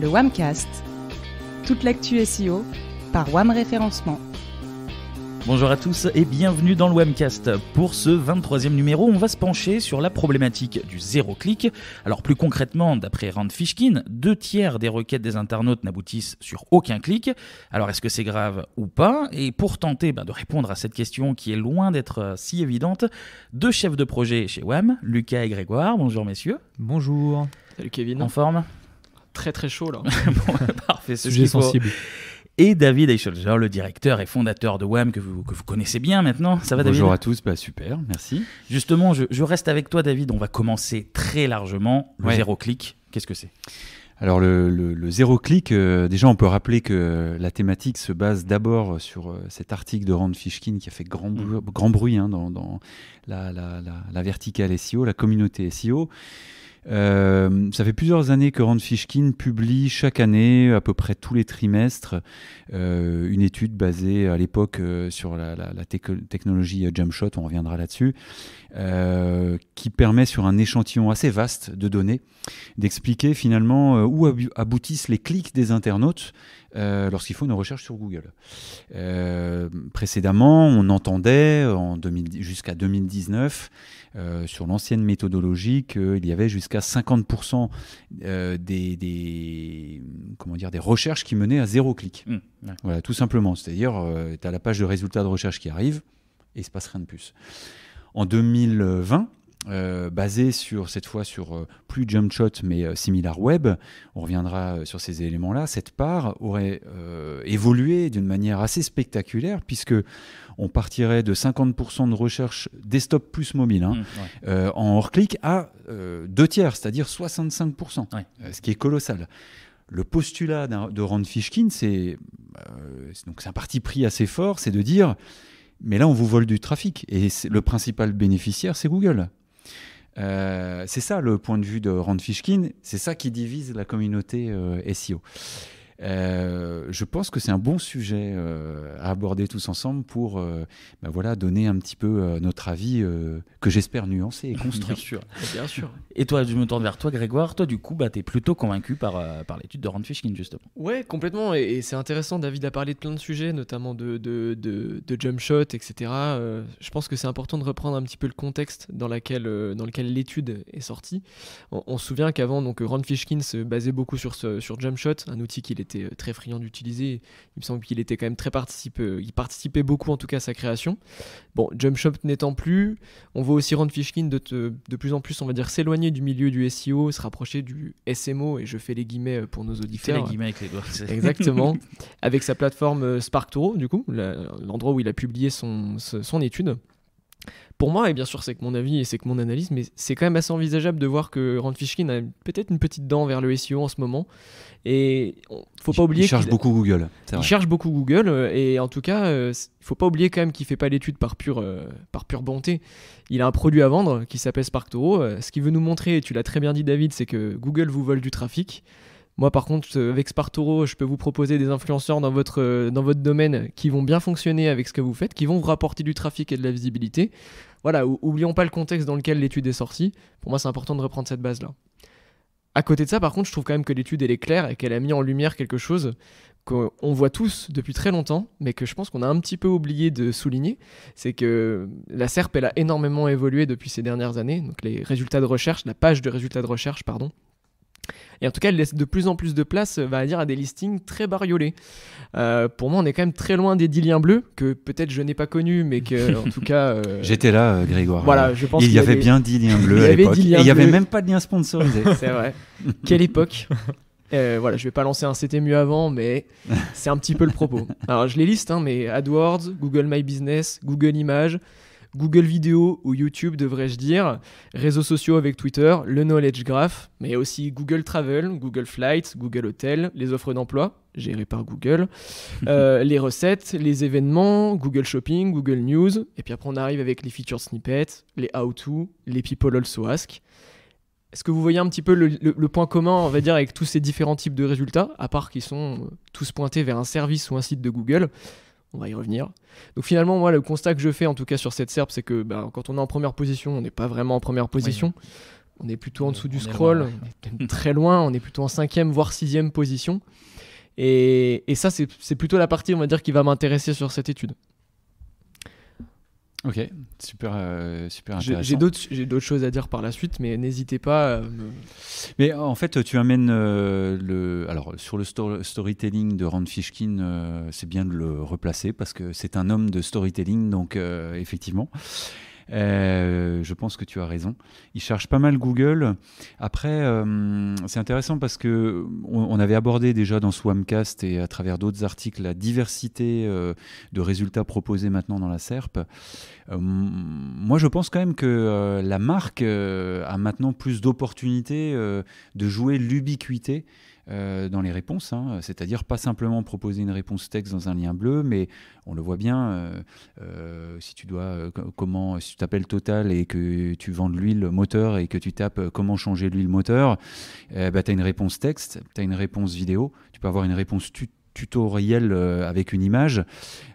le WAMcast. Toute l'actu SEO par WAM Référencement. Bonjour à tous et bienvenue dans le WAMCast. Pour ce 23e numéro, on va se pencher sur la problématique du zéro clic. Alors plus concrètement, d'après Rand Fishkin, deux tiers des requêtes des internautes n'aboutissent sur aucun clic. Alors est-ce que c'est grave ou pas Et pour tenter ben, de répondre à cette question qui est loin d'être euh, si évidente, deux chefs de projet chez WAM, Lucas et Grégoire. Bonjour messieurs. Bonjour. Salut Kevin. En forme très très chaud là. bon, parfait, sujet sensible. Et David Eichelger, le directeur et fondateur de WAM que vous, que vous connaissez bien maintenant. Ça va Bonjour à tous, bah, super, merci. Justement, je, je, reste avec toi David, on va commencer très largement. Le zéro clic, qu'est-ce que c'est alors le, le, zéro clic, euh, déjà on peut rappeler que la thématique se base d'abord sur euh, cet article de Rand Fishkin qui a fait grand, bruit, mm. grand bruit hein, dans, dans, la, la, la, la verticale SEO, la communauté SEO. Euh, ça fait plusieurs années que Rand Fishkin publie chaque année, à peu près tous les trimestres, euh, une étude basée à l'époque euh, sur la, technologie jumpshot, on reviendra là-dessus, qui permet sur un échantillon assez vaste de données d'expliquer finalement où aboutissent les clics des internautes lorsqu'ils font une recherche sur Google. précédemment, on entendait en jusqu'à 2019 sur l'ancienne méthodologie qu'il y avait jusqu'à 50% euh, des, comment dire, des recherches qui menaient à zéro clic. Mmh, voilà, tout simplement. C'est-à-dire, euh, tu as la page de résultats de recherche qui arrive et il se passe rien de plus. En 2020, euh, basé sur cette fois sur plus jump shot mais similar web, on reviendra sur ces éléments-là. Cette part aurait évolué d'une manière assez spectaculaire puisque on partirait de 50% de recherche desktop plus mobile hein, mmh, euh, en hors-clic à euh, deux tiers, c'est-à-dire 65%, euh, ce qui est colossal le postulat de Rand Fishkin, c'est un parti pris assez fort, c'est de dire mais là on vous vole du trafic et le principal bénéficiaire c'est Google. c'est ça le point de vue de Rand Fishkin, c'est ça qui divise la communauté SEO. Euh, je pense que c'est un bon sujet euh, à aborder tous ensemble pour euh, ben voilà, donner un petit peu notre avis que j'espère nuancé et construire bien sûr, Et toi, je me tourne vers toi, Grégoire. Toi, du coup, bah, tu es plutôt convaincu par, par l'étude de Rand Fishkin, justement. Ouais, complètement. Et, c'est intéressant. David a parlé de plein de sujets, notamment de, de, de, jump shot, etc. je pense que c'est important de reprendre un petit peu le contexte dans, laquelle, dans lequel l'étude est sortie. On, se souvient qu'avant, donc, Rand Fishkin se basait beaucoup sur, ce, sur jump shot, un outil qu'il était était euh, très friand d'utiliser. Il me semble qu'il était quand même très participé, euh, il participait beaucoup en tout cas à sa création. Bon, Jump Shop n'étant plus, on voit aussi Rand Fishkin de, de plus en plus, on va dire, s'éloigner du milieu du SEO, se rapprocher du SMO, et je fais les guillemets euh, pour nos auditeurs. avec Exactement. avec sa plateforme SparkToro, du coup, l'endroit où il a publié son, son étude pour moi, et bien sûr c'est que mon avis et c'est que mon analyse, mais c'est quand même assez envisageable de voir que Rand Fishkin a peut-être une petite dent vers le SEO en ce moment, et faut pas oublier. Il cherche beaucoup Google. Il cherche beaucoup Google. Et en tout cas, il euh, faut pas oublier quand même qu'il fait pas l'étude par pure, euh, par pure bonté. Il a un produit à vendre qui s'appelle SparkToro euh, ce qu'il veut nous montrer, et tu l'as très bien dit, David, c'est que Google vous vole du trafic. Moi, par contre, avec SparkToro je peux vous proposer des influenceurs dans votre, dans votre domaine qui vont bien fonctionner avec ce que vous faites, qui vont vous rapporter du trafic et de la visibilité. Voilà, ou, oublions pas le contexte dans lequel l'étude est sortie. Pour moi, c'est important de reprendre cette base-là. À côté de ça, par contre, je trouve quand même que l'étude, elle est claire et qu'elle a mis en lumière quelque chose qu'on voit tous depuis très longtemps, mais que je pense qu'on a un petit peu oublié de souligner, c'est que la SERP, elle a énormément évolué depuis ces dernières années. Donc les résultats de recherche, la page de résultats de recherche, pardon, et en tout cas, elle laisse de plus en plus de place, euh, va dire, à des listings très bariolés. Euh, pour moi, on est quand même très loin des 10 liens bleus, que peut-être je n'ai pas connus, mais que, en tout cas. Euh, J'étais là, Grégoire. Voilà, je pense Il y avait bien 10 liens bleus à l'époque. il n'y avait même pas de lien sponsorisé. C'est vrai. Quelle époque euh, voilà, je vais pas lancer un CTMU avant, mais c'est un petit peu le propos. Alors je les liste, hein, mais AdWords, Google My Business, Google Images, Google Vidéo ou YouTube, devrais-je dire, réseaux sociaux avec Twitter, le Knowledge Graph, mais aussi Google Travel, Google Flights, Google Hotel, les offres d'emploi, gérées par Google, euh, les recettes, les événements, Google Shopping, Google News, et puis après on arrive avec les featured snippets, les how-to, les people also ask. Est-ce que vous voyez un petit peu le, point commun, on va dire, avec tous ces différents types de résultats, à part qu'ils sont tous pointés vers un service ou un site de Google on va y revenir. Donc finalement, moi, le constat que je fais, en tout cas sur cette serpe, c'est que ben, quand on est en première position, on n'est pas vraiment en première position. On est plutôt en dessous du scroll, on est très loin, on est plutôt en cinquième, voire sixième position. Et, et ça, c'est plutôt la partie, on va dire, qui va m'intéresser sur cette étude. Ok, super, euh, super intéressant. J'ai d'autres, choses à dire par la suite, mais n'hésitez pas. Euh, mais en fait, tu amènes euh, le, alors sur le storytelling de Rand Fishkin, c'est bien de le replacer parce que c'est un homme de storytelling, donc effectivement. Euh, je pense que tu as raison. Ils cherchent pas mal Google. Après, euh, c'est intéressant parce que on, avait abordé déjà dans Swamcast et à travers d'autres articles la diversité euh, de résultats proposés maintenant dans la SERP. Euh, moi, je pense quand même que la marque a maintenant plus d'opportunités de jouer l'ubiquité euh, dans les réponses, hein. c'est-à-dire pas simplement proposer une réponse texte dans un lien bleu, mais on le voit bien, euh, euh, si tu dois, comment, si tu t'appelles Total et que tu vends de l'huile moteur et que tu tapes comment changer l'huile moteur, bah, eh ben, tu as une réponse texte, tu as une réponse vidéo, tu peux avoir une réponse tutorielle tutoriel avec une image.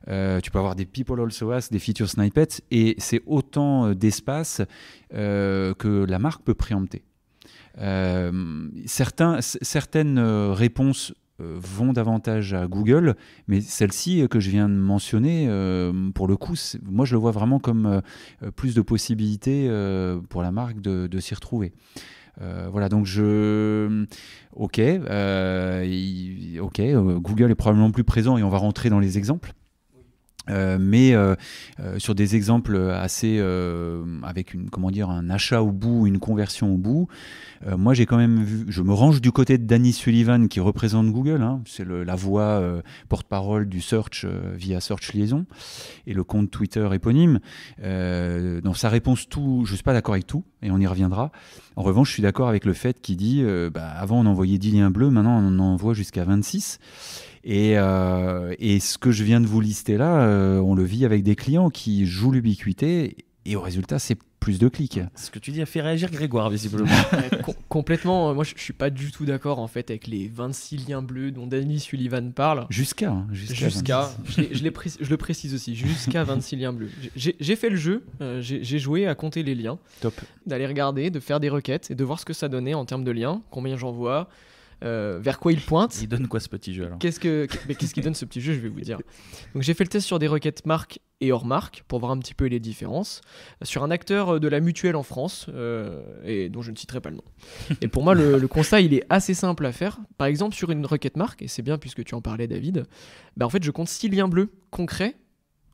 tu peux avoir des people also ask, des feature snippets, et c'est autant d'espace que la marque peut préempter. Euh, certains, certaines euh, réponses euh, vont davantage à Google, mais celle-ci que je viens de mentionner, pour le coup, moi je le vois vraiment comme plus de possibilités pour la marque de, de s'y retrouver. voilà, donc je. Ok, ok, Google est probablement plus présent et on va rentrer dans les exemples. Euh, mais euh, euh, sur des exemples assez avec une comment dire un achat au bout, une conversion au bout, moi j'ai quand même vu, je me range du côté de Danny Sullivan qui représente Google, hein, c'est la voix porte-parole du search via Search Liaison et le compte Twitter éponyme. dans sa réponse tout, je suis pas d'accord avec tout et on y reviendra. En revanche, je suis d'accord avec le fait qu'il dit bah, avant on envoyait 10 liens bleus, maintenant on en envoie jusqu'à 26. Euh, et, ce que je viens de vous lister là, euh, on le vit avec des clients qui jouent l'ubiquité et au résultat, c'est plus de clics. Ce que tu dis a fait réagir Grégoire, visiblement. complètement. Moi, je suis pas du tout d'accord en fait avec les 26 liens bleus dont Danny Sullivan parle. Jusqu'à. Hein, jusqu'à. je, je, le précise aussi. Jusqu'à 26 liens bleus. J'ai fait le jeu. Euh, j'ai joué à compter les liens. Top. D'aller regarder, de faire des requêtes et de voir ce que ça donnait en termes de liens, combien j'en vois. Euh, vers quoi il pointe. Il donne quoi ce petit jeu alors Qu'est-ce que qu'est-ce qu'il donne ce petit jeu Je vais vous dire. Donc j'ai fait le test sur des requêtes marque et hors marque pour voir un petit peu les différences sur un acteur euh, de la mutuelle en France euh, et dont je ne citerai pas le nom. Et pour moi le, constat il est assez simple à faire. Par exemple sur une requête marque et c'est bien puisque tu en parlais David. Bah en fait je compte six liens bleus concrets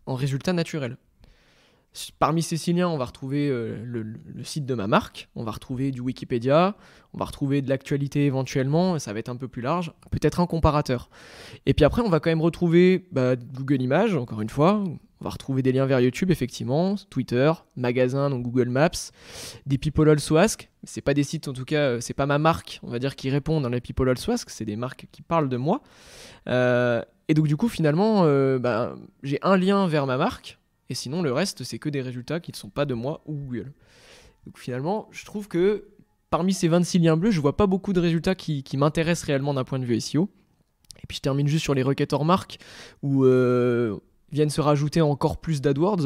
en résultat naturel. Parmi ces six liens, on va retrouver euh, le, site de ma marque, on va retrouver du Wikipédia, on va retrouver de l'actualité éventuellement, ça va être un peu plus large, peut-être un comparateur. Et puis après, on va quand même retrouver bah, Google Images, encore une fois, on va retrouver des liens vers YouTube, effectivement, Twitter, magasins, donc Google Maps, des People Swask. C'est pas des sites, en tout cas, euh, c'est pas ma marque, on va dire, qui répond dans les People Swask, c'est des marques qui parlent de moi. Euh, et donc, du coup, finalement, bah, j'ai un lien vers ma marque, et sinon, le reste, c'est que des résultats qui ne sont pas de moi ou Google. Donc finalement, je trouve que parmi ces 26 liens bleus, je vois pas beaucoup de résultats qui, m'intéressent réellement d'un point de vue SEO. Et puis je termine juste sur les requêtes hors marque, où euh, viennent se rajouter encore plus d'AdWords.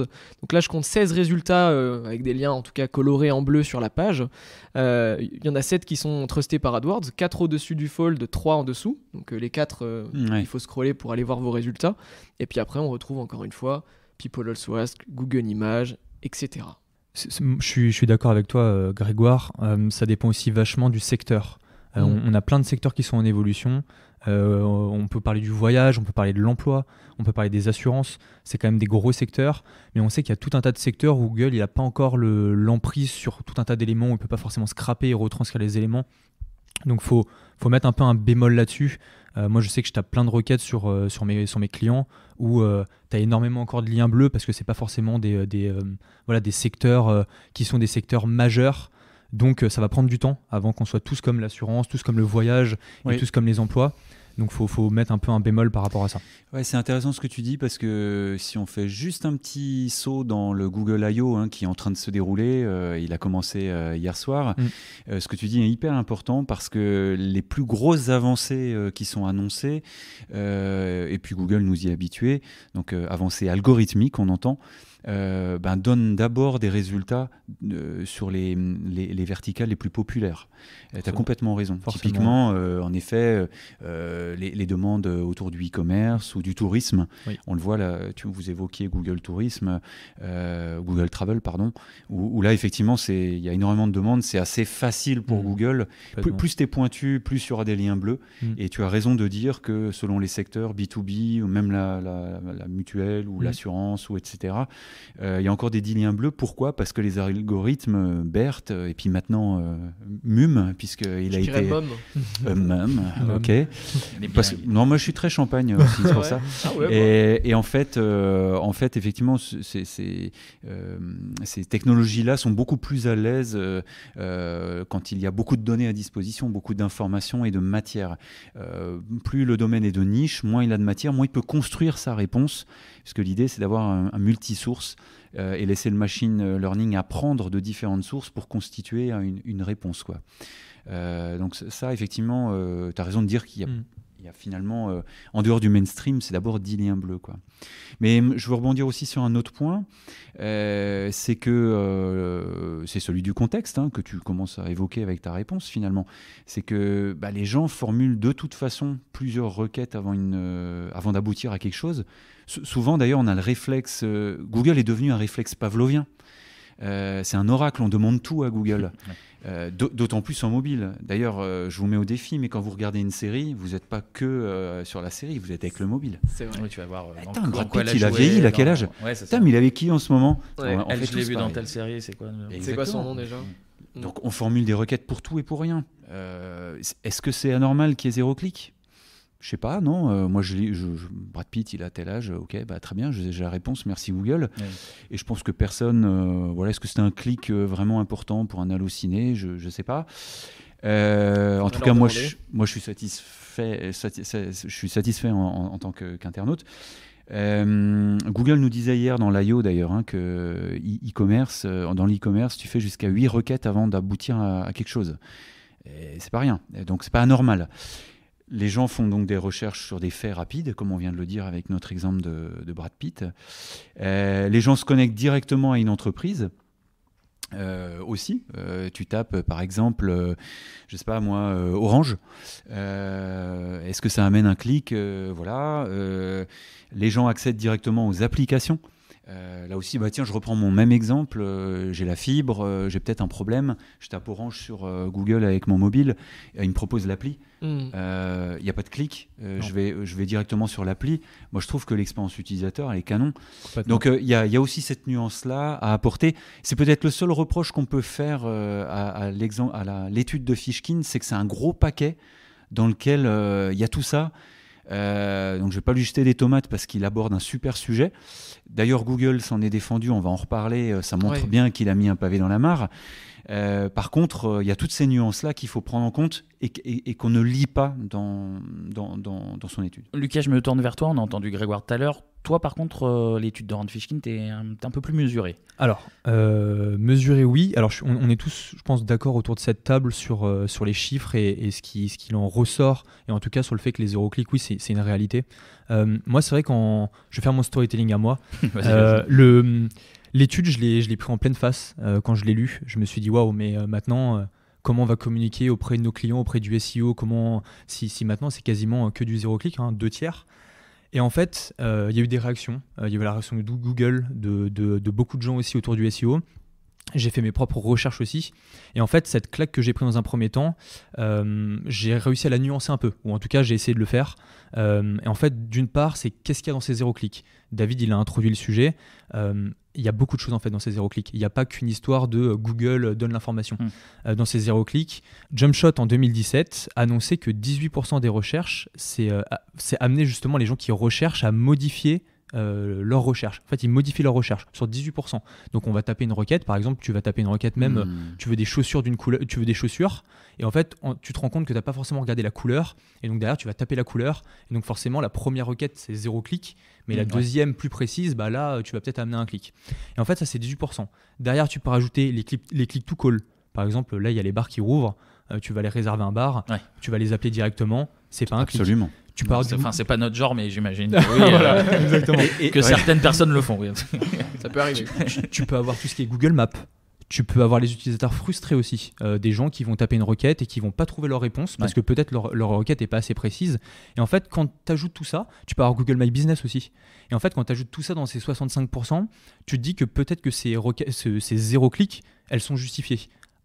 Donc là, je compte 16 résultats, euh, avec des liens en tout cas colorés en bleu sur la page. Il euh, y en a 7 qui sont trustés par AdWords, 4 au-dessus du fold, 3 en dessous. Donc les 4, il faut scroller pour aller voir vos résultats. Et puis après, on retrouve encore une fois People Also Google Images, etc. je suis, d'accord avec toi, euh, Grégoire. Euh, ça dépend aussi vachement du secteur. Euh, mm. on, a plein de secteurs qui sont en évolution. on peut parler du voyage, on peut parler de l'emploi, on peut parler des assurances. C'est quand même des gros secteurs. Mais on sait qu'il y a tout un tas de secteurs où Google n'a pas encore l'emprise sur tout un tas d'éléments. il ne peut pas forcément scraper et retranscrire les éléments. Donc il faut, faut mettre un peu un bémol là-dessus. Euh, moi, je sais que je tape plein de requêtes sur, euh, sur, mes, clients où euh, tu as énormément encore de liens bleus parce que c'est pas forcément des, des voilà, des secteurs qui sont des secteurs majeurs. Donc, ça va prendre du temps avant qu'on soit tous comme l'assurance, tous comme le voyage et tous comme les emplois. Donc faut, faut mettre un peu un bémol par rapport à ça. Ouais, c'est intéressant ce que tu dis parce que si on fait juste un petit saut dans le Google I.O. Hein, qui est en train de se dérouler, euh, il a commencé euh, hier soir, mm. euh, ce que tu dis est hyper important parce que les plus grosses avancées qui sont annoncées, et puis Google nous y est habitué, donc avancées algorithmiques on entend, euh, ben, donne d'abord des résultats euh, sur les, verticales les plus populaires. Euh, tu as complètement raison. Typiquement, en effet, les, demandes autour du e-commerce ou du tourisme, on le voit là, vous évoquiez Google Tourisme, Google Travel, pardon, où, là, effectivement, il y a énormément de demandes, c'est assez facile pour mmh. Google. Plus, tu es pointu, plus il y aura des liens bleus. Mmh. Et tu as raison de dire que selon les secteurs B2B, ou même la, mutuelle ou mmh. l'assurance, ou etc., euh, il y a encore des dix liens bleus. Pourquoi Parce que les algorithmes euh, BERT euh, et puis maintenant MUM, puisqu'il a été. MUM. Ah, ok. non, moi je suis très champagne pour ça. Ah et, en, fait, en fait, effectivement, ces technologies-là sont beaucoup plus à l'aise quand il y a beaucoup de données à disposition, beaucoup d'informations et de matière. plus le domaine est de niche, moins il a de matière, moins il peut construire sa réponse, que l'idée c'est d'avoir un, multi-source euh, et laisser le machine euh, learning apprendre de différentes sources pour constituer une, réponse. Euh, donc ça, effectivement, tu as raison de dire qu'il y a... Hmm y a finalement, euh, en dehors du mainstream, c'est d'abord 10 liens bleus. Quoi. Mais je veux rebondir aussi sur un autre point, euh, c'est que euh, c'est celui du contexte hein, que tu commences à évoquer avec ta réponse finalement. C'est que bah, les gens formulent de toute façon plusieurs requêtes avant, avant d'aboutir à quelque chose. souvent d'ailleurs, on a le réflexe, Google est devenu un réflexe pavlovien. Euh, c'est un oracle, on demande tout à Google. Euh, d'autant plus en mobile. D'ailleurs, euh, je vous mets au défi, mais quand vous regardez une série, vous n'êtes pas que sur la série, vous êtes avec le mobile. C'est vrai. tu vas voir. Attends, il a vieilli, À quel âge mais il avait qui en ce moment je l'ai vu dans telle série, c'est quoi C'est quoi son nom déjà Donc, on formule des requêtes pour tout et pour rien. Est-ce que c'est anormal qu'il y ait zéro clic je sais pas, non. Euh, moi, je, je, Brad Pitt, il a tel âge. Euh, ok, bah très bien. J'ai la réponse. Merci Google. Et je pense que personne. Euh, voilà, est-ce que c'était un clic vraiment important pour un halluciné Je ne sais pas. en tout cas, moi je, suis satisfait. je suis satisfait en, tant qu'internaute. Google nous disait hier dans l'IO d'ailleurs hein, que e-commerce, dans l'e-commerce, tu fais jusqu'à 8 requêtes avant d'aboutir à, quelque chose. C'est pas rien, donc c'est pas anormal les gens font donc des recherches sur des faits rapides, comme on vient de le dire avec notre exemple de, Brad Pitt. Euh, les gens se connectent directement à une entreprise. Euh, aussi. Euh, tu tapes par exemple, je je sais pas moi, Orange. Est-ce que ça amène un clic Voilà. les gens accèdent directement aux applications euh, là aussi, bah tiens, je reprends mon même exemple. Euh, j'ai la fibre, euh, j'ai peut-être un problème. Je tape Orange sur Google avec mon mobile. il me propose l'appli. Hmm. Il n'y a pas de clic. je, vais, directement sur l'appli. Moi, je trouve que l'expérience utilisateur, elle est canon. Donc, il y, a aussi cette nuance-là à apporter. C'est peut-être le seul reproche qu'on peut faire à, à l'étude de Fishkin c'est que c'est un gros paquet dans lequel il y a tout ça. Euh, donc je ne vais pas lui jeter des tomates parce qu'il aborde un super sujet. D'ailleurs, Google s'en est défendu, on va en reparler, euh, ça montre bien qu'il a mis un pavé dans la mare. Euh, par contre, il y a toutes ces nuances-là qu'il faut prendre en compte et, qu'on ne lit pas dans dans, dans, son étude. Lucas, je me tourne vers toi, on a entendu Grégoire tout à l'heure. Toi, par contre, euh, l'étude de Rand Fishkin, t'es un, un, peu plus mesuré. Alors, euh, mesuré, oui. Alors, on, est tous, je pense, d'accord autour de cette table sur, euh, sur les chiffres et, ce qu'il ce qui en ressort, et en tout cas sur le fait que les zéro clics, oui, c'est une réalité. Euh, moi, c'est vrai, quand je vais faire mon storytelling à moi, l'étude, je l'ai pris en pleine face quand je l'ai lu. Je me suis dit, waouh, mais maintenant comment on va communiquer auprès de nos clients, auprès du SEO, comment si, maintenant c'est quasiment que du zéro clic, hein, deux tiers. Et en fait, euh, il y a eu des réactions. Euh, il y avait la réaction de Google, de, beaucoup de gens aussi autour du SEO. J'ai fait mes propres recherches aussi. Et en fait, cette claque que j'ai prise dans un premier temps, euh, j'ai réussi à la nuancer un peu. Ou en tout cas, j'ai essayé de le faire. et en fait, d'une part, c'est qu'est-ce qu'il y a dans ces zéro clics David, il a introduit le sujet il y a beaucoup de choses en fait dans ces zéro clics. Il n'y a pas qu'une histoire de euh, Google euh, donne l'information. Hmm. Euh, dans ces zéro clics, Jumpshot en 2017 annonçait que 18% des recherches, c'est c'est amener justement les gens qui recherchent à modifier euh, leur recherche, En fait, ils modifient leur recherche sur 18%. Donc, on va taper une requête, par exemple, tu vas taper une requête même, hmm. euh, tu veux des chaussures d'une couleur, tu veux des chaussures, et en fait, tu te rends compte que tu n'as pas forcément regardé la couleur, et donc derrière, tu vas taper la couleur, et donc forcément, la première requête, c'est zéro clic, mais la hmm, deuxième, plus précise, bah là, euh, tu vas peut-être amener un clic. Et en fait, ça, c'est 18%. Derrière, tu peux rajouter les, clics, les clics to call. Par exemple, là, il y a les bars qui rouvrent, tu vas les réserver un bar, tu vas les appeler directement, c'est pas un clic. Absolument parles Enfin, c'est pas notre genre, mais j'imagine que, certaines personnes le font. Ça peut arriver. Tu, peux avoir tout ce qui est Google Maps. Tu peux avoir les utilisateurs frustrés aussi, euh, des gens qui vont taper une requête et qui vont pas trouver leur réponse parce que peut-être leur, requête est pas assez précise. Et en fait, quand tu ajoutes tout ça, tu peux avoir Google My Business aussi. Et en fait, quand tu ajoutes tout ça dans ces 65%, tu te dis que peut-être que ces, ces zéro clics, elles sont justifiées.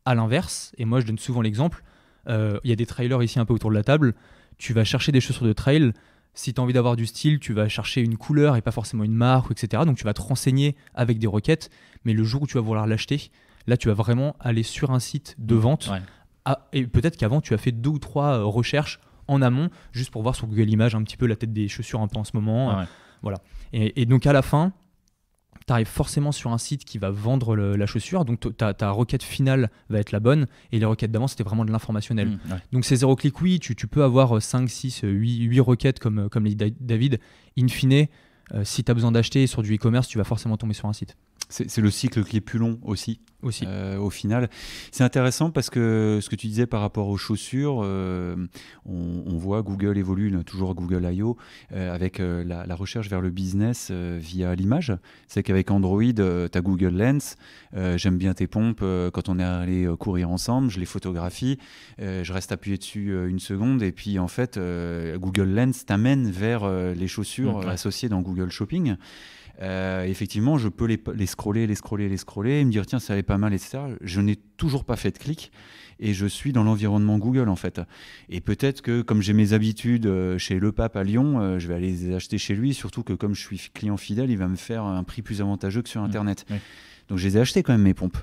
À l'inverse, et moi je donne souvent l'exemple, euh, il y a des trailers ici un peu autour de la table tu vas chercher des chaussures de trail. Si tu as envie d'avoir du style, tu vas chercher une couleur et pas forcément une marque, etc. Donc tu vas te renseigner avec des requêtes, mais le jour où tu vas vouloir l'acheter, là tu vas vraiment aller sur un site de mmh. vente. Ah, et peut-être qu'avant tu as fait deux ou trois euh, recherches en amont, juste pour voir sur Google Images un petit peu la tête des chaussures un peu en ce moment. Ah euh, voilà. et, donc à la fin, tu forcément sur un site qui va vendre la chaussure, donc ta, requête finale va être la bonne, et les requêtes d'avant, c'était vraiment de l'informationnel. Mmh, donc c'est zéro clic, oui, tu, peux avoir 5, 6, 8, 8 requêtes, comme, euh, comme David, in fine, euh, si tu as besoin d'acheter sur du e-commerce, tu vas forcément tomber sur un site c'est le cycle qui est plus long aussi. Aussi. Euh, au final, c'est intéressant parce que ce que tu disais par rapport aux chaussures, euh, on, voit Google évolue toujours Google I.O. Euh, avec la, recherche vers le business via l'image. C'est qu'avec Android, tu as Google Lens. J'aime bien tes pompes. quand on est allé courir ensemble, je les photographie. je reste appuyé dessus une seconde et puis en fait, Google Lens t'amène vers les chaussures mmh, associées dans Google Shopping. Euh, effectivement, je peux les, les, scroller, les scroller, les scroller, et me dire tiens, ça allait pas mal, etc. Je n'ai toujours pas fait de clic et je suis dans l'environnement Google en fait. Et peut-être que comme j'ai mes habitudes euh, chez Le Pape à Lyon, euh, je vais aller les acheter chez lui, surtout que comme je suis client fidèle, il va me faire un prix plus avantageux que sur mmh. Internet. Donc je les ai achetés quand même mes pompes.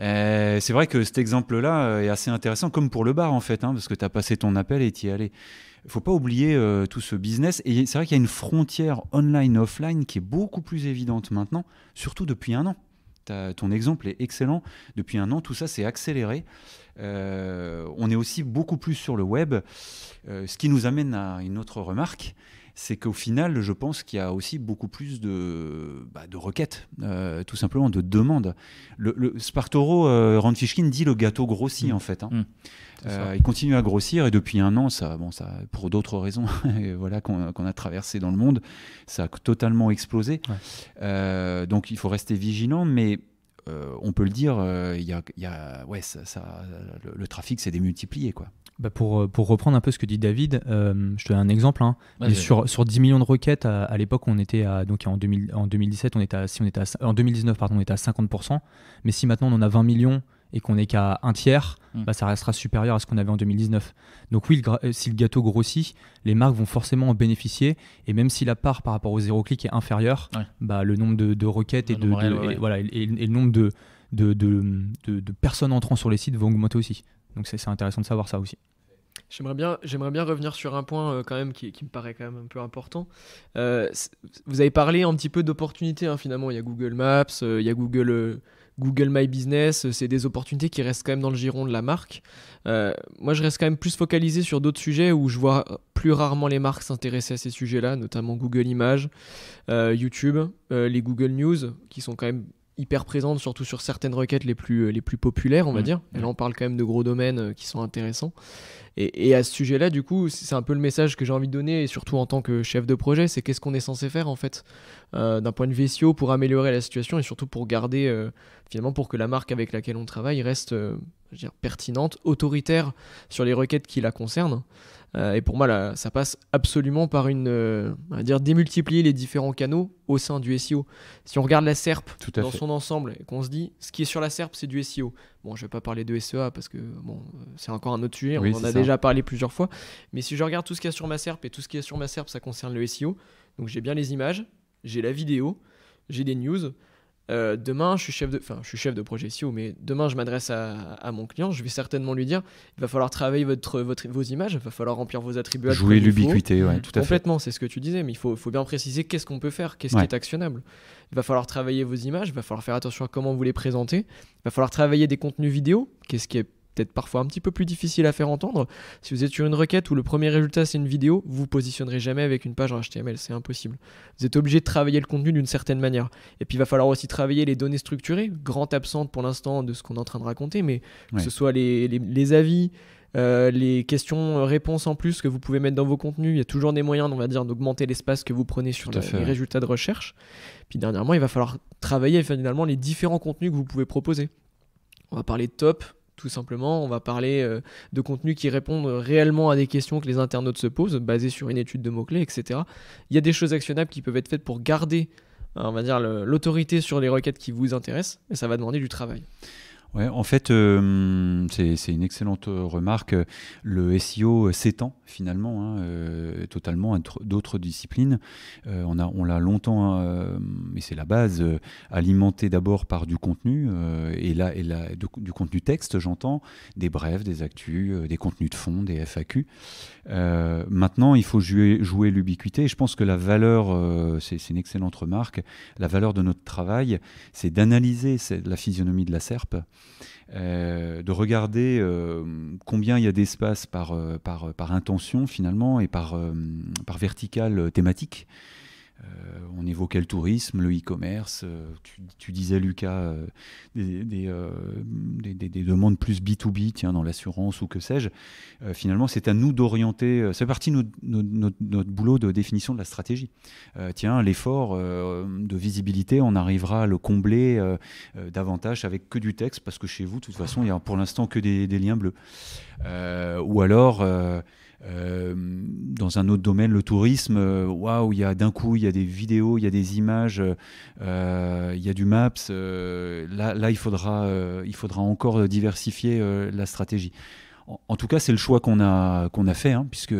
Euh, c'est vrai que cet exemple-là euh, est assez intéressant, comme pour le bar en fait, hein, parce que tu as passé ton appel et y es allé. Il faut pas oublier euh, tout ce business. Et c'est vrai qu'il y a une frontière online-offline qui est beaucoup plus évidente maintenant, surtout depuis un an. ton exemple est excellent. Depuis un an, tout ça s'est accéléré. on est aussi beaucoup plus sur le web, ce qui nous amène à une autre remarque c'est qu'au final, je pense qu'il y a aussi beaucoup plus de, bah, de requêtes, euh, tout simplement, de demandes. Le, Spartoro, euh, Rand dit le gâteau grossit, mm. en fait. Hein. Mm. Euh, il continue à grossir, et depuis un an, ça, bon, ça, pour d'autres raisons voilà, qu'on a traversé dans le monde, ça a totalement explosé. donc il faut rester vigilant, mais on peut le dire, il y a, ouais, ça, le, le trafic s'est démultiplié. quoi. Bah, euh, pour, reprendre un peu ce que dit David, euh, je te donne un exemple. Hein. sur, 10 millions de requêtes, à, l'époque, on était à, donc en, 2017, on était si on était en 2019, pardon, on était à 50%. Mais si maintenant on en a 20 millions et qu'on n'est qu'à un tiers, hmm. bah, ça restera supérieur à ce qu'on avait en 2019. Donc oui, euh, si le gâteau grossit, les marques vont forcément en bénéficier, et même si la part par rapport au zéro clic est inférieure, bah, le nombre de, requêtes et, de, le nombre de, personnes entrant sur les sites vont augmenter aussi. Donc c'est intéressant de savoir ça aussi. J'aimerais bien, j'aimerais bien revenir sur un point euh, quand même qui, me paraît quand même un peu important. Euh, vous avez parlé un petit peu d'opportunités hein, finalement. Il y a Google Maps, euh, il y a Google, Google My Business. c'est des opportunités qui restent quand même dans le giron de la marque. moi, je reste quand même plus focalisé sur d'autres sujets où je vois plus rarement les marques s'intéresser à ces sujets-là, notamment Google Images, YouTube, les Google News, qui sont quand même hyper présente, surtout sur certaines requêtes les plus, les plus populaires, on va mmh. dire. Mmh. là, on parle quand même de gros domaines euh, qui sont intéressants. Et, à ce sujet-là, du coup, c'est un peu le message que j'ai envie de donner, et surtout en tant que chef de projet, c'est qu'est-ce qu'on est censé faire, en fait, euh, d'un point de vue SEO, pour améliorer la situation, et surtout pour garder, euh, finalement, pour que la marque avec laquelle on travaille reste, pertinente, autoritaire sur les requêtes qui la concernent. Euh, et pour moi, là, ça passe absolument par une, euh, dire, démultiplier les différents canaux au sein du SEO. Si on regarde la SERP dans son ensemble et qu'on se dit, ce qui est sur la SERP, c'est du SEO. Bon, je vais pas parler de SEA parce que euh, c'est encore un autre sujet, on en a déjà parlé plusieurs fois. Mais si je regarde tout ce qu'il y a sur ma SERP et tout ce qui est sur ma SERP, ça concerne le SEO. Donc j'ai bien les images, j'ai la vidéo, j'ai des news. Euh, demain, je suis chef de, enfin, je suis chef de projet SEO, mais demain, je m'adresse à, mon client, je vais certainement lui dire, il va falloir travailler votre, vos images, il va falloir remplir vos attributs. Jouer l'ubiquité, ouais, tout à fait. Complètement, c'est ce que tu disais, mais il faut, faut bien préciser qu'est-ce qu'on peut faire, qu'est-ce qui est actionnable. Il va falloir travailler vos images, il va falloir faire attention à comment vous les présentez, il va falloir travailler des contenus vidéo, qu'est-ce qui est peut-être parfois un petit peu plus difficile à faire entendre. Si vous êtes sur une requête où le premier résultat c'est une vidéo, vous vous positionnerez jamais avec une page en HTML, c'est impossible. Vous êtes obligé de travailler le contenu d'une certaine manière. Et puis il va falloir aussi travailler les données structurées, grande absente pour l'instant de ce qu'on est en train de raconter, mais que ce soit les, avis, euh, les questions-réponses euh, en plus que vous pouvez mettre dans vos contenus. Il y a toujours des moyens, on va dire, d'augmenter l'espace que vous prenez sur les résultats de recherche. Puis dernièrement, il va falloir travailler finalement les différents contenus que vous pouvez proposer. On va parler de top, tout simplement. On va parler euh, de contenus qui répondent réellement à des questions que les internautes se posent, basées sur une étude de mots-clés, etc. Il y a des choses actionnables qui peuvent être faites pour garder, hein, on va dire, l'autorité sur les requêtes qui vous intéressent, et ça va demander du travail. Ouais, en fait, euh, c'est une excellente euh, remarque. Le SEO s'étend finalement hein, euh, totalement à d'autres disciplines. on l'a longtemps, mais hein, c'est la base, alimenté d'abord par du contenu, et là, et là du, contenu texte, j'entends, des brèves, des actus, des contenus de fond, des FAQ. maintenant, il faut jouer, jouer l'ubiquité. Je pense que la valeur, c'est une excellente remarque, la valeur de notre travail, c'est d'analyser la physionomie de la SERP. Euh, de regarder euh, combien il y a d'espace par, euh, intention finalement et par, par verticale thématique. Euh, on évoquait le tourisme, le e-commerce. Euh, tu, disais, Lucas, euh, des, demandes plus B2B, tiens, dans l'assurance ou que sais-je. finalement, c'est à nous d'orienter. c'est parti notre, boulot de définition de la stratégie. tiens, l'effort de visibilité, on arrivera à le combler davantage avec que du texte, parce que chez vous, de toute façon, il n'y a pour l'instant que des, liens bleus. ou alors. Euh, dans un autre domaine, le tourisme, euh, waouh, il y a d'un coup, il y a des vidéos, il y a des images, euh, il y a du maps. là, là, il faudra, il faudra encore diversifier la stratégie en, tout cas, c'est le choix qu'on a, qu'on a fait, hein, puisque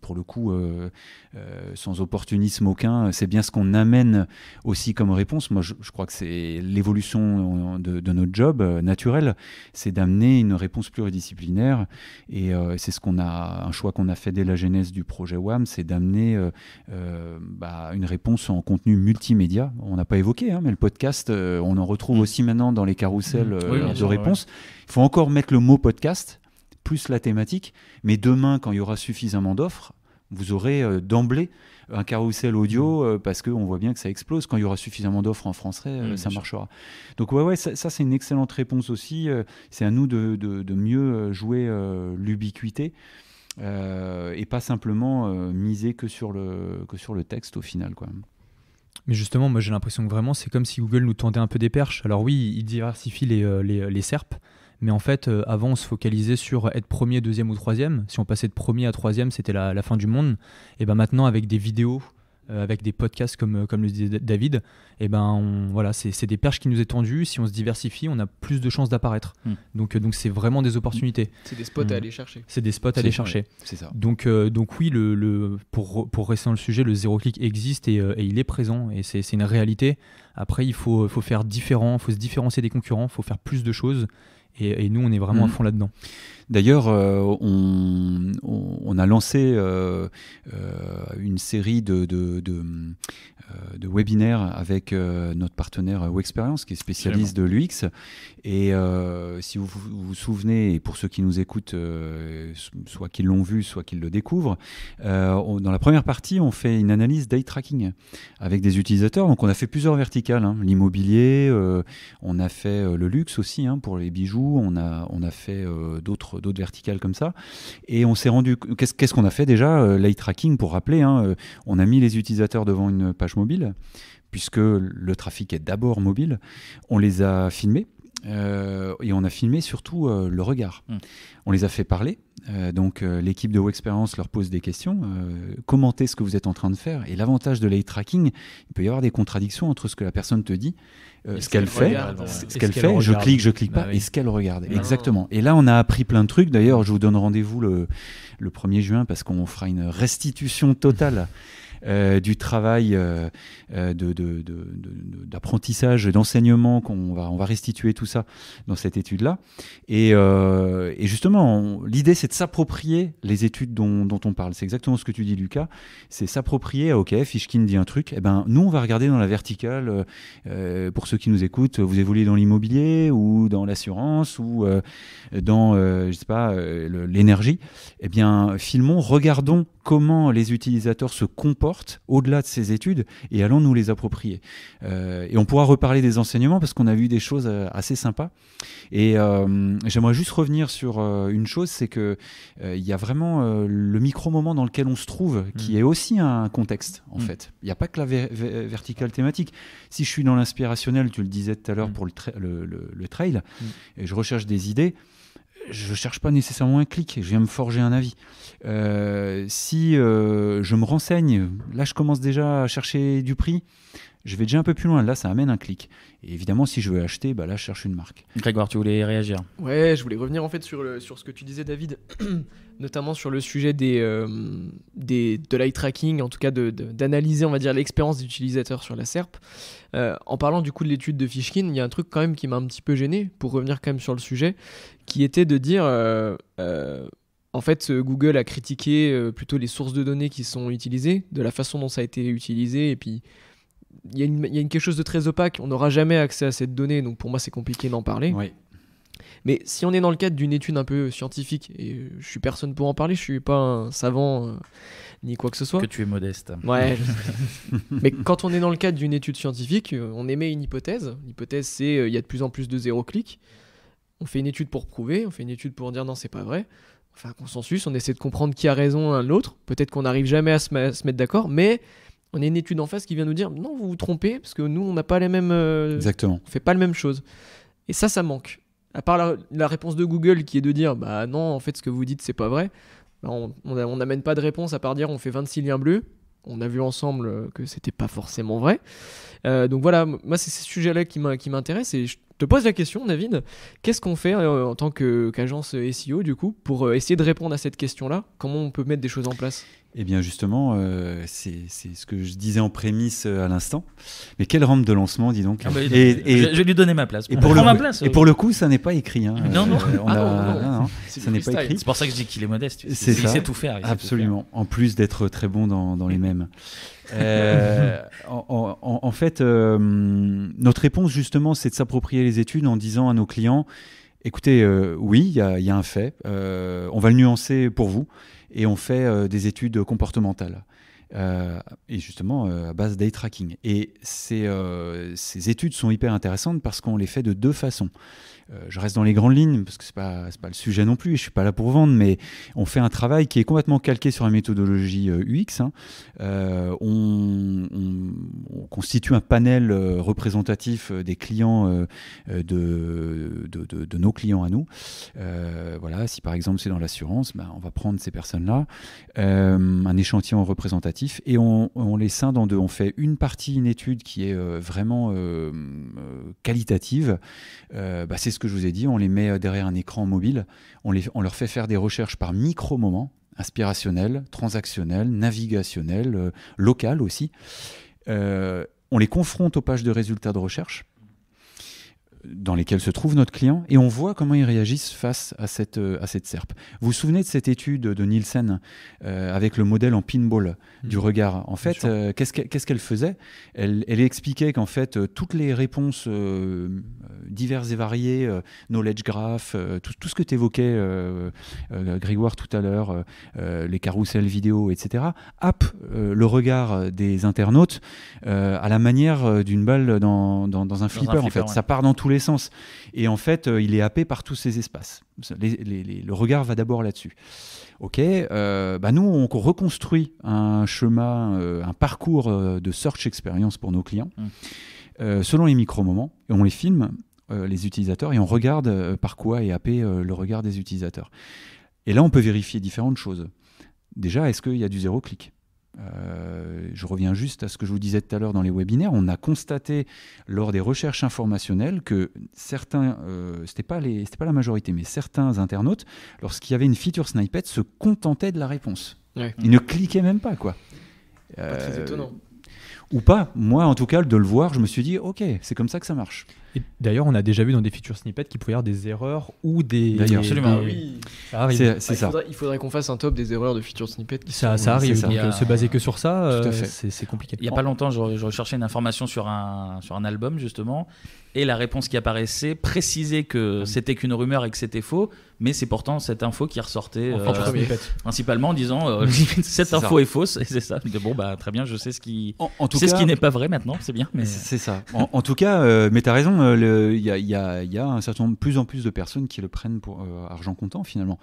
pour le coup, euh, euh, sans opportunisme aucun, c'est bien ce qu'on amène aussi comme réponse. Moi, je, crois que c'est l'évolution de, de, notre job euh, naturel, c'est d'amener une réponse pluridisciplinaire. Et c'est ce qu'on a, un choix qu'on a fait dès la genèse du projet WAM, c'est d'amener bah, une réponse en contenu multimédia. On n'a pas évoqué, hein, mais le podcast, on en retrouve mm. aussi maintenant dans les carousels mm. de réponses. Il faut encore mettre le mot podcast plus la thématique. Mais demain, quand il y aura suffisamment d'offres, vous aurez euh, d'emblée un carrousel audio mmh. euh, parce qu'on voit bien que ça explose. Quand il y aura suffisamment d'offres en français, euh, mmh, ça marchera. Donc ouais, ouais ça, c'est une excellente réponse aussi. c'est à nous de, mieux jouer l'ubiquité. et pas simplement miser que sur, le, sur le texte au final. Mais justement, moi j'ai l'impression que vraiment c'est comme si Google nous tendait un peu des perches. Alors oui, il diversifie les, les, les SERPs, mais en fait, euh, avant, on se focalisait sur être premier, deuxième ou troisième. Si on passait de premier à troisième, c'était la, fin du monde. Et ben maintenant, avec des vidéos, euh, avec des podcasts comme, euh, comme le disait David, et ben voilà, c'est des perches qui nous est tendues. Si on se diversifie, on a plus de chances d'apparaître. Hmm. Donc donc c'est vraiment des opportunités. C'est des spots à hmm. aller chercher. C'est des spots à aller chercher. C'est ça. Donc donc oui, le, pour pour rester dans le sujet, le zéro clic existe et, il est présent et c'est une réalité. Après, il faut faut faire différent, faut se différencier des concurrents, faut faire plus de choses. Et, nous, on est vraiment à mm. fond là-dedans. D'ailleurs, euh, on, a lancé euh, euh, une série de, webinaires avec notre partenaire WExperience, qui est spécialiste de l'UX. Et si vous, vous souvenez, et pour ceux qui nous écoutent, soit qu'ils l'ont vu, soit qu'ils le découvrent, dans la première partie, on fait une analyse day tracking avec des utilisateurs. Donc on a fait plusieurs verticales, hein. l'immobilier, on a fait le luxe aussi hein, pour les bijoux, on a, on a fait d'autres d'autres verticales comme ça. Et on s'est rendu. Qu'est-ce qu'on a fait déjà euh, L'eye tracking, pour rappeler, hein, euh, on a mis les utilisateurs devant une page mobile puisque le trafic est d'abord mobile. On les a filmés euh, et on a filmé surtout euh, le regard. Mm. On les a fait parler. Euh, donc l'équipe de Wexperience leur pose des questions, commentez ce que vous êtes en train de faire. Et l'avantage de l'eye tracking, il peut y avoir des contradictions entre ce que la personne te dit, ce qu'elle fait, ce, qu'elle fait, je clique, je clique bah pas, et ce qu'elle regarde. Exactement. Et là, on a appris plein de trucs. D'ailleurs, je vous donne rendez-vous le, le 1er juin parce qu'on fera une restitution totale. Euh, du travail euh, euh, de d'apprentissage, d'enseignement, qu'on va, on va restituer tout ça dans cette étude-là. Et, justement, l'idée, c'est de s'approprier les études dont, on parle. C'est exactement ce que tu dis, Lucas. C'est s'approprier, OK, Fishkin dit un truc, eh ben, nous, on va regarder dans la verticale, pour ceux qui nous écoutent, vous évoluez dans l'immobilier ou dans l'assurance ou dans, je sais pas, l'énergie. Eh bien, filmons, regardons comment les utilisateurs se comportent au-delà de ces études et allons nous les approprier. Euh, et on pourra reparler des enseignements parce qu'on a vu des choses euh, assez sympas. Et euh, j'aimerais juste revenir sur une chose, c'est que il y a vraiment le micro-moment dans lequel on se trouve qui mm. est aussi un contexte en mm. fait. Il n'y a pas que la verticale thématique. Si je suis dans l'inspirationnel, tu le disais tout à l'heure mm. pour le trail, et je recherche des idées je cherche pas nécessairement un clic, je viens me forger un avis. Euh, si euh, je me renseigne, là je commence déjà à chercher du prix, je vais déjà un peu plus loin. Là, ça amène un clic. Et évidemment, si je veux acheter, bah là, je cherche une marque. Grégoire, tu voulais réagir Ouais, je voulais revenir en fait sur, le, sur ce que tu disais, David, notamment sur le sujet des, euh, des de l'eye tracking, en tout cas d'analyser, de, on va dire, l'expérience d'utilisateur sur la SERP. Euh, en parlant du coup de l'étude de Fishkin, il y a un truc quand même qui m'a un petit peu gêné, pour revenir quand même sur le sujet, qui était de dire. Euh, en fait, Google a critiqué plutôt les sources de données qui sont utilisées, de la façon dont ça a été utilisé, et puis il y, a quelque chose de très opaque. On n'aura jamais accès à cette donnée, donc pour moi, c'est compliqué d'en parler. Mais si on est dans le cadre d'une étude un peu scientifique, et je suis personne pour en parler, je suis pas un savant euh, ni quoi que ce soit. Que tu es modeste. Ouais. Mais quand on est dans le cadre d'une étude scientifique, euh, on émet une hypothèse. L'hypothèse, c'est euh, il y a de plus en plus de zéro clic. On fait une étude pour prouver, on fait une étude pour dire non, c'est pas vrai. On fait un consensus, on essaie de comprendre qui a raison l'un l'autre. Peut-être qu'on n'arrive jamais à se mettre d'accord, mais on a une étude en face qui vient nous dire non, vous vous trompez parce que nous, on n'a pas les mêmes. Euh, Exactement. On fait pas la même chose. Et ça, ça manque. À part la, réponse de Google qui est de dire bah non, en fait, ce que vous dites, c'est pas vrai. Bah, on n'amène pas de réponse à part dire on fait 26 liens bleus. On a vu ensemble euh, que c'était pas forcément vrai. Euh, donc voilà, moi, c'est ce sujet-là qui m'intéresse et je te pose la question, David. Qu'est-ce qu'on fait en tant qu'agence SEO, du coup, pour essayer de répondre à cette question-là Comment on peut mettre des choses en place eh bien justement, euh, c'est ce que je disais en prémisse euh, à l'instant. Mais quelle rampe de lancement, dis donc. Ah bah, et, je, vais lui donner ma place. Et pour, le, et euh. pour le coup, ça n'est pas écrit. Hein. Non, non. Ah hein. ça n'est pas écrit. C'est pour ça que je dis qu'il est modeste. C'est Il sait tout faire. Absolument. En plus d'être très bon dans, les mêmes. en, fait, notre réponse justement, c'est de s'approprier les études en disant à nos clients, écoutez, oui, il y, a un fait, on va le nuancer pour vous, et on fait euh, des études comportementales. Euh, et justement euh, à base d'eye tracking. Et ces, études sont hyper intéressantes parce qu'on les fait de deux façons. Euh, je reste dans les grandes lignes parce que c'est pas pas le sujet non plus. Je suis pas là pour vendre, mais on fait un travail qui est complètement calqué sur la méthodologie euh, UX. Hein. Euh, on, constitue un panel représentatif des clients de, de, nos clients à nous. voilà, si par exemple c'est dans l'assurance, ben, on va prendre ces personnes-là, un échantillon représentatif, et on, les scinde en deux. On fait une partie, une étude qui est vraiment qualitative. Ben, c'est ce que je vous ai dit, on les met euh, derrière un écran mobile, on, on leur fait faire des recherches par micro-moments, inspirationnelles, transactionnelles, navigationnelles, local euh, locales aussi. Euh, on les confronte aux pages de résultats de recherche dans lesquels se trouve notre client et on voit comment ils réagissent face à cette, euh, à cette serpe Vous vous souvenez de cette étude de Nielsen euh, avec le modèle en pinball mm. du regard En fait, euh, qu'est-ce qu'elle faisait elle, elle, expliquait qu'en fait, toutes les réponses diverses et variées, knowledge graph, tout, tout, ce que tu évoquais, Grégoire, tout à l'heure, les carousels vidéo, etc., happe le regard des internautes à la manière d'une balle dans, dans, un flipper, en fait. Ça part dans tout les sens. Et en fait, euh, il est happé par tous ces espaces. le regard va d'abord là-dessus. Ok, euh, bah nous on reconstruit un chemin, euh, un parcours de search expérience pour nos clients hum. selon les micro moments et on les filme les utilisateurs et on regarde par quoi est happé le regard des utilisateurs. Et là on peut vérifier différentes choses. Déjà, est-ce qu'il y a du zéro clic euh, je reviens juste à ce que je vous disais tout à l'heure dans les webinaires. On a constaté lors des recherches informationnelles que certains, euh, c'était pas les, c'était pas la majorité, mais certains internautes, lorsqu'il y avait une feature snippet, se contentaient de la réponse. Ils ne cliquaient même pas, quoi. Pas très euh, étonnant ou pas. Moi, en tout cas, de le voir, je me suis dit, ok, c'est comme ça que ça marche. d'ailleurs, on a déjà vu dans des feature snippets qu'il pouvait y avoir des erreurs ou des. D'ailleurs, absolument. Oui. C'est, bah, ça. Il faudrait, qu'on fasse un top des erreurs de feature snippets. ça, ça arrive. Euh, se baser que sur ça, euh, c'est, compliqué. Il n'y a pas longtemps, je, recherchais une information sur un, sur un album, justement et la réponse qui apparaissait précisait que ah c'était qu'une rumeur et que c'était faux, mais c'est pourtant cette info qui ressortait euh, principalement en disant euh, cette info est fausse et c'est ça. bon bah très bien, je sais ce qui, en, ce qui n'est pas vrai maintenant, c'est bien. Mais c'est ça. En, tout cas, euh, mais mais as raison, il y, a un certain nombre, plus en plus de personnes qui le prennent pour argent comptant finalement.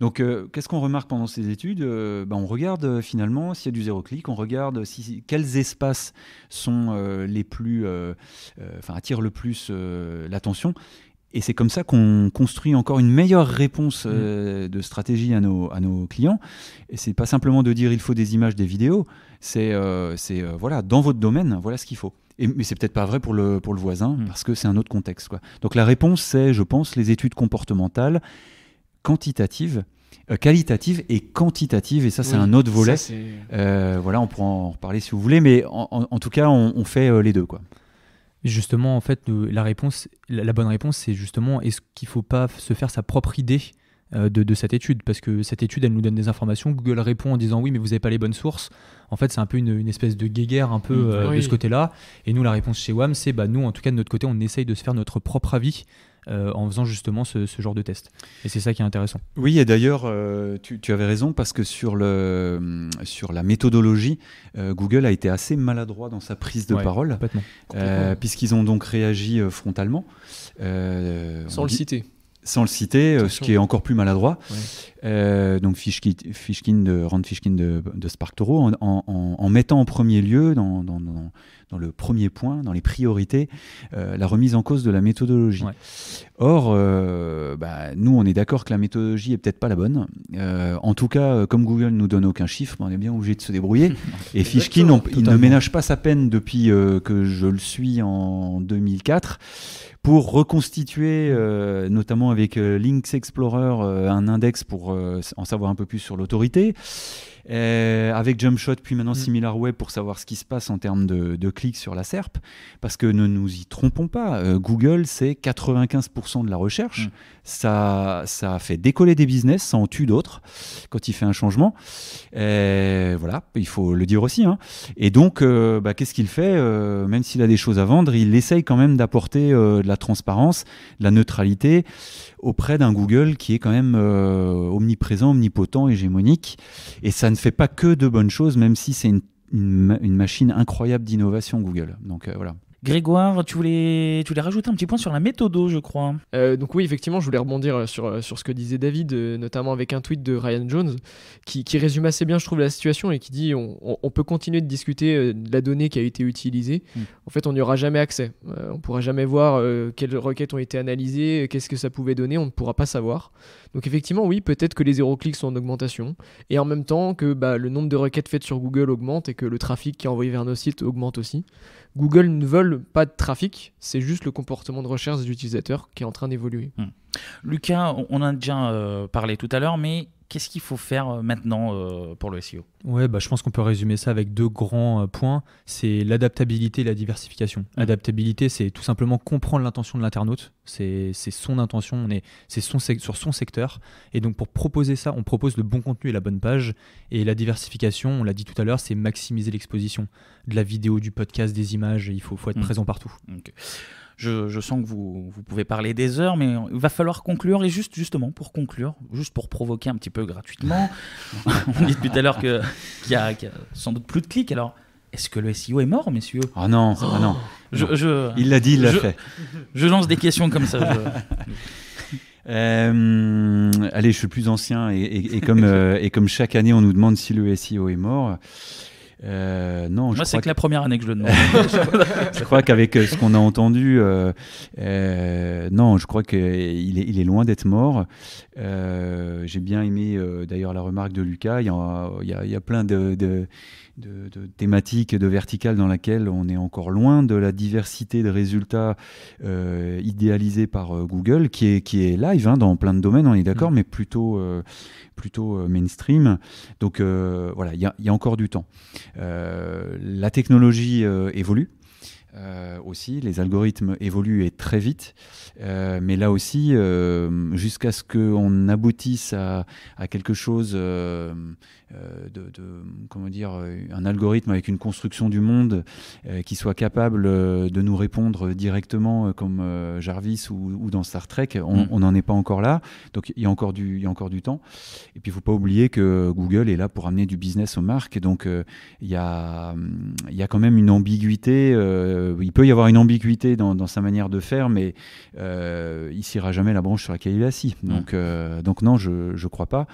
Donc qu'est-ce qu'on remarque pendant ces études bah, on regarde finalement s'il y a du zéro clic, on regarde si, quels espaces sont les plus, enfin attirent le plus euh, l'attention. Et c'est comme ça qu'on construit encore une meilleure réponse mm. euh, de stratégie à nos, à nos clients. Et c'est pas simplement de dire il faut des images, des vidéos. C'est euh, voilà, dans votre domaine, voilà ce qu'il faut. Et, mais c'est peut-être pas vrai pour le, pour le voisin mm. parce que c'est un autre contexte. Quoi. Donc la réponse, c'est, je pense, les études comportementales quantitatives qualitative et quantitatives et ça c'est un autre volet. voilà, on pourra en reparler si vous voulez, mais en, tout cas on, fait les deux. quoi. Justement, en fait, la, réponse, la bonne réponse, c'est justement est-ce qu'il ne faut pas se faire sa propre idée euh, de, cette étude Parce que cette étude, elle nous donne des informations. Google répond en disant oui, mais vous n'avez pas les bonnes sources. En fait, c'est un peu une, espèce de guéguerre un peu mm. euh, de ce côté-là. Et nous, la réponse chez WAM, c'est bah, nous, en tout cas, de notre côté, on essaye de se faire notre propre avis euh, en faisant justement ce, genre de test. Et c'est ça qui est intéressant. Oui, et d'ailleurs, euh, tu, avais raison parce que sur, le, mm, sur la méthodologie, euh, Google a été assez maladroit dans sa prise de parole, puisqu'ils ont donc réagi frontalement. sans le citer sans le citer, ce qui est encore plus maladroit. donc Fishkin, Fishkin de Rand Fishkin de, de en, mettant en premier lieu dans, dans le premier point, dans les priorités, euh, la remise en cause de la méthodologie. Or, euh, bah, nous, on est d'accord que la méthodologie est peut-être pas la bonne. Euh, en tout cas, comme Google nous donne aucun chiffre, bah, on est bien obligé de se débrouiller. Et Fishkin, il ne ménage pas sa peine depuis que je le suis en 2004 pour reconstituer, notamment avec Links Explorer, un index pour en savoir un peu plus sur l'autorité euh, avec Jumpshot, puis maintenant mm. SimilarWeb pour savoir ce qui se passe en termes de, de clics sur la SERP. Parce que ne nous y trompons pas, euh, Google, c'est 95% de la recherche. Mm. Ça, ça fait décoller des business, ça en tue d'autres quand il fait un changement. Euh, voilà, il faut le dire aussi. Hein. Et donc, euh, bah, qu'est-ce qu'il fait Même s'il a des choses à vendre, il essaye quand même d'apporter de la transparence, de la neutralité auprès d'un Google qui est quand même euh, omniprésent, omnipotent, hégémonique. Et ça ne fait pas que de bonnes choses, même si c'est une, machine incroyable d'innovation, Google. Donc euh, voilà. Grégoire, tu voulais, tu voulais rajouter un petit point sur la méthode je crois. Euh, donc oui, effectivement, je voulais rebondir euh, euh, sur, ce que disait David, notamment avec un tweet de Ryan Jones, qui, résume assez bien, je trouve, la situation et qui dit on, peut continuer de discuter de la donnée qui a été utilisée. Mm. En fait, on n'y aura jamais accès. on pourra jamais voir quelles requêtes ont été analysées, qu'est-ce que ça pouvait donner, on ne pourra pas savoir. Donc effectivement, oui, peut-être que les zéro clics sont en augmentation, et en même temps que bah, le nombre de requêtes faites sur Google augmente et que le trafic qui est envoyé vers nos sites augmente aussi. Google ne veulent pas de trafic, c'est juste le comportement de recherche des utilisateurs qui est en train d'évoluer. Hmm. Lucas, on a déjà euh, parlé tout à l'heure, mais qu'est-ce qu'il faut faire euh, maintenant euh, pour le SEO Ouais, bah, je pense qu'on peut résumer ça avec deux grands euh, points. C'est l'adaptabilité et la diversification. Mm. Adaptabilité, c'est tout simplement comprendre l'intention de l'internaute. C'est son intention, on est, c'est son sur son secteur. Et donc pour proposer ça, on propose le bon contenu et la bonne page. Et la diversification, on l'a dit tout à l'heure, c'est maximiser l'exposition de la vidéo, du podcast, des images. Il faut, faut être mm. présent partout. Ok je, sens que vous, pouvez parler des heures, mais il va falloir conclure. Et juste, justement, pour conclure, juste pour provoquer un petit peu gratuitement, on dit depuis tout à l'heure qu'il n'y y, a, sans doute plus de clics. Alors, est-ce que le SEO est mort, messieurs Ah non, ah oh, non. il l'a dit, il l'a fait. Je lance des questions comme ça. Euh, allez, je suis plus ancien et, comme, euh, et comme chaque année, on nous demande si le SEO est mort. Euh, non, Moi, c'est que, la première année que je le demande. je crois qu'avec euh, ce qu'on a entendu, euh, non, je crois qu'il est, il est loin d'être mort. J'ai bien aimé d'ailleurs la remarque de Lucas. Il y a, il y a, plein de de, de, thématique de verticale dans laquelle on est encore loin de la diversité de résultats euh, idéalisés par euh, Google, qui est, qui est live hein, dans plein de domaines, on est d'accord, mm. mais plutôt, euh, plutôt mainstream. Donc voilà, il y, a, encore du temps. la technologie évolue. aussi. Les algorithmes évoluent et très vite. mais là aussi, jusqu'à ce qu'on aboutisse à, à quelque chose euh, de, comment dire, euh, un algorithme avec une construction du monde euh, qui soit capable de nous répondre directement comme Jarvis ou, dans Star Trek, mm. on n'en est pas encore là. Donc il y, a encore du, il y a encore du temps. Et puis il ne faut pas oublier que Google est là pour amener du business aux marques. donc il y, a, il y a quand même une ambiguïté. il peut y avoir une ambiguïté dans, sa manière de faire, mais il ne s'ira jamais la branche sur laquelle il est assis. Mm. Donc, donc non, je ne crois pas.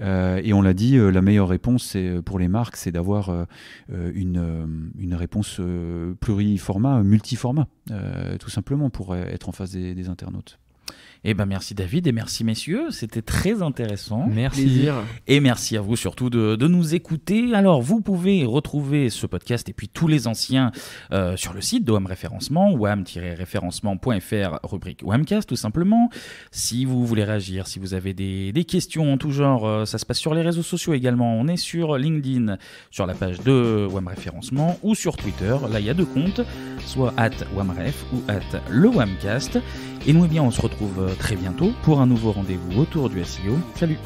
et on l'a dit, la meilleure réponse euh, pour les marques, c'est d'avoir euh, euh, une, réponse pluriformat, multiformat, tout simplement pour être en face des internautes. Eh ben merci David et merci messieurs, c'était très intéressant. Merci. Et merci à vous surtout de, nous écouter. Alors vous pouvez retrouver ce podcast et puis tous les anciens euh, sur le site WAM Référencement, wam référencementfr rubrique WAMcast tout simplement. Si vous voulez réagir, si vous avez des, questions en tout genre, euh, ça se passe sur les réseaux sociaux également. On est sur LinkedIn, sur la page de WAM Référencement ou sur Twitter. Là il y a deux comptes, soit at WAMref ou at le WAMcast. Et nous, eh bien, on se retrouve euh, très bientôt pour un nouveau rendez-vous autour du SEO. Salut